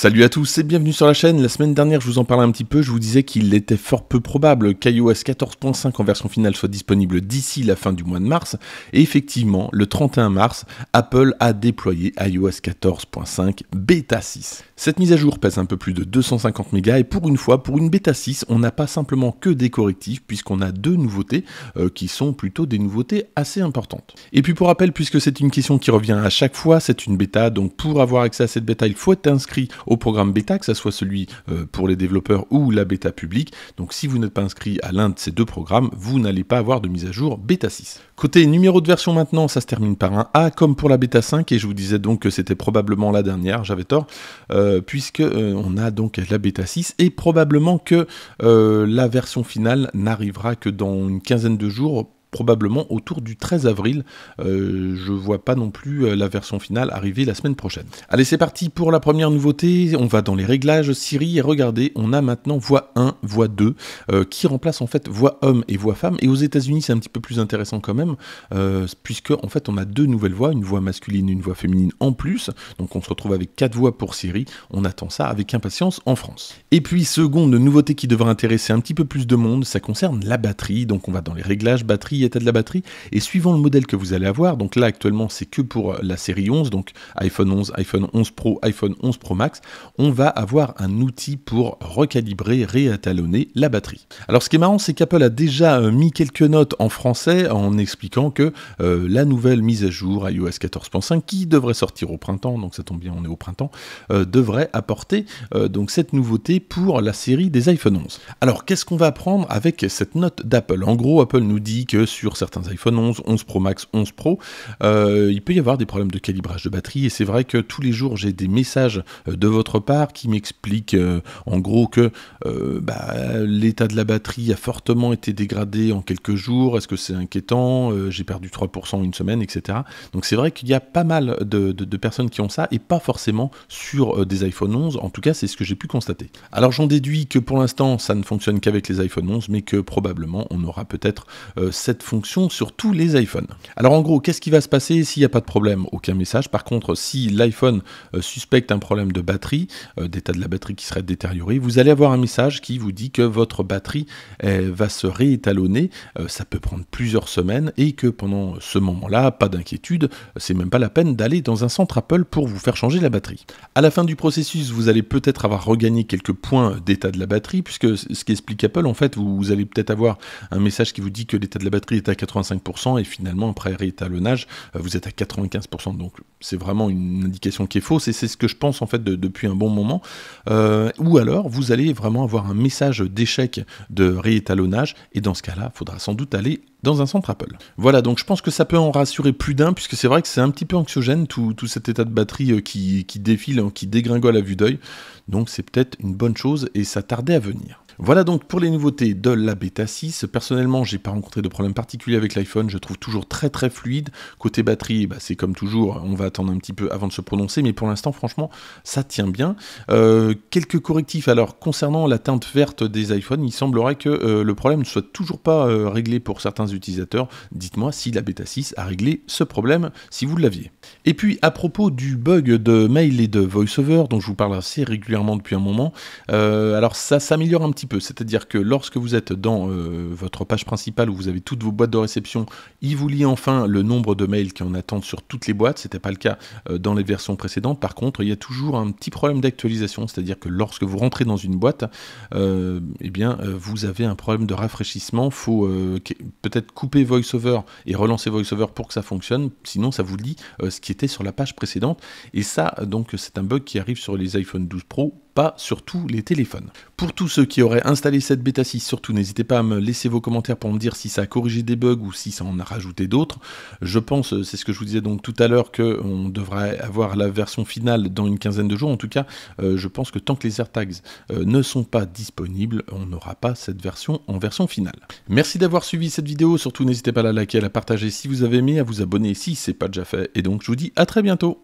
Salut à tous et bienvenue sur la chaîne. La semaine dernière, je vous en parlais un petit peu, je vous disais qu'il était fort peu probable qu'iOS 14.5 en version finale soit disponible d'ici la fin du mois de mars. Et effectivement, le 31 mars, Apple a déployé iOS 14.5 Beta 6. Cette mise à jour pèse un peu plus de 250 mégas et pour une fois, pour une Beta 6, on n'a pas simplement que des correctifs puisqu'on a deux nouveautés euh, qui sont plutôt des nouveautés assez importantes. Et puis pour rappel, puisque c'est une question qui revient à chaque fois, c'est une bêta, donc pour avoir accès à cette bêta, il faut être inscrit au programme bêta, que ce soit celui euh, pour les développeurs ou la bêta publique. Donc si vous n'êtes pas inscrit à l'un de ces deux programmes, vous n'allez pas avoir de mise à jour bêta 6. Côté numéro de version maintenant, ça se termine par un A comme pour la bêta 5 et je vous disais donc que c'était probablement la dernière, j'avais tort, euh, puisque euh, on a donc la bêta 6 et probablement que la version finale n'arrivera que dans une quinzaine de jours probablement autour du 13 avril. Euh, je vois pas non plus euh, la version finale arriver la semaine prochaine. Allez, c'est parti pour la première nouveauté. On va dans les réglages Siri et regardez, on a maintenant voix 1, voix 2 euh, qui remplace en fait voix homme et voix femme. Et aux États-Unis, c'est un petit peu plus intéressant quand même puisque en fait on a deux nouvelles voix, une voix masculine et une voix féminine en plus. Donc on se retrouve avec quatre voix pour Siri. On attend ça avec impatience en France. Et puis seconde nouveauté qui devrait intéresser un petit peu plus de monde, ça concerne la batterie. Donc on va dans les réglages batterie état de la batterie. Et suivant le modèle que vous allez avoir, donc là actuellement c'est que pour la série 11, donc iPhone 11, iPhone 11 Pro, iPhone 11 Pro Max, on va avoir un outil pour recalibrer, réétalonner la batterie. Alors ce qui est marrant, c'est qu'Apple a déjà euh, mis quelques notes en français en expliquant que euh, la nouvelle mise à jour iOS 14.5 qui devrait sortir au printemps, donc ça tombe bien, on est au printemps, euh, devrait apporter donc cette nouveauté pour la série des iPhone 11. Alors qu'est-ce qu'on va apprendre avec cette note d'Apple En gros, Apple nous dit que sur certains iPhone 11, 11 Pro Max, 11 Pro, euh, il peut y avoir des problèmes de calibrage de batterie. Et c'est vrai que tous les jours, j'ai des messages euh, de votre part qui m'expliquent euh, en gros que bah, l'état de la batterie a fortement été dégradé en quelques jours. Est-ce que c'est inquiétant J'ai perdu 3% une semaine, etc. Donc c'est vrai qu'il y a pas mal de, de, personnes qui ont ça et pas forcément sur des iPhone 11. En tout cas, c'est ce que j'ai pu constater. Alors j'en déduis que pour l'instant, ça ne fonctionne qu'avec les iPhone 11, mais que probablement on aura peut-être cette fonction sur tous les iPhones. Alors en gros, qu'est-ce qui va se passer s'il n'y a pas de problème Aucun message. Par contre, si l'iPhone euh, suspecte un problème de batterie, euh, d'état de la batterie qui serait détérioré, vous allez avoir un message qui vous dit que votre batterie va se réétalonner. Euh, ça peut prendre plusieurs semaines et que pendant ce moment-là, pas d'inquiétude, c'est même pas la peine d'aller dans un centre Apple pour vous faire changer la batterie. À la fin du processus, vous allez peut-être avoir regagné quelques points d'état de la batterie, puisque ce qu'explique Apple, en fait, vous allez peut-être avoir un message qui vous dit que l'état de la batterie est à 85% et finalement après réétalonnage, euh, vous êtes à 95%. Donc c'est vraiment une indication qui est fausse et c'est ce que je pense en fait depuis un bon moment. Euh, ou alors vous allez vraiment avoir un message d'échec de réétalonnage et dans ce cas-là, faudra sans doute aller dans un centre Apple. Voilà, donc je pense que ça peut en rassurer plus d'un, puisque c'est vrai que c'est un petit peu anxiogène tout, cet état de batterie euh, qui, qui défile, hein, qui dégringole à vue d'oeil Donc c'est peut-être une bonne chose et ça tardait à venir. Voilà donc pour les nouveautés de la Beta 6. Personnellement, j'ai pas rencontré de problème particulier avec l'iPhone, je trouve toujours très très fluide. Côté batterie, bah, c'est comme toujours, on va attendre un petit peu avant de se prononcer, mais pour l'instant, franchement, ça tient bien. Euh, quelques correctifs alors concernant la teinte verte des iPhones, il semblerait que euh, le problème ne soit toujours pas euh, réglé pour certains utilisateurs. Dites-moi si la Beta 6 a réglé ce problème si vous l'aviez. Et puis à propos du bug de mail et de voiceover dont je vous parle assez régulièrement depuis un moment, alors ça s'améliore un petit peu c'est-à-dire que lorsque vous êtes dans euh, votre page principale où vous avez toutes vos boîtes de réception, il vous lit enfin le nombre de mails qui en attendent sur toutes les boîtes. ce n'était pas le cas euh, dans les versions précédentes. Par contre, il y a toujours un petit problème d'actualisation, c'est-à-dire que lorsque vous rentrez dans une boîte, et euh, eh bien, vous avez un problème de rafraîchissement. Faut peut-être couper VoiceOver et relancer VoiceOver pour que ça fonctionne. Sinon, ça vous lit ce qui était sur la page précédente. Et ça, donc, c'est un bug qui arrive sur les iPhone 12 Pro pas sur tous les téléphones. Pour tous ceux qui auraient installé cette bêta 6, surtout n'hésitez pas à me laisser vos commentaires pour me dire si ça a corrigé des bugs ou si ça en a rajouté d'autres. Je pense, euh, c'est ce que je vous disais donc tout à l'heure, que on devrait avoir la version finale dans une quinzaine de jours. En tout cas, euh, je pense que tant que les air tags euh, ne sont pas disponibles, on n'aura pas cette version en version finale. Merci d'avoir suivi cette vidéo, surtout n'hésitez pas à la liker, à la partager si vous avez aimé, à vous abonner si c'est pas déjà fait. Et donc je vous dis à très bientôt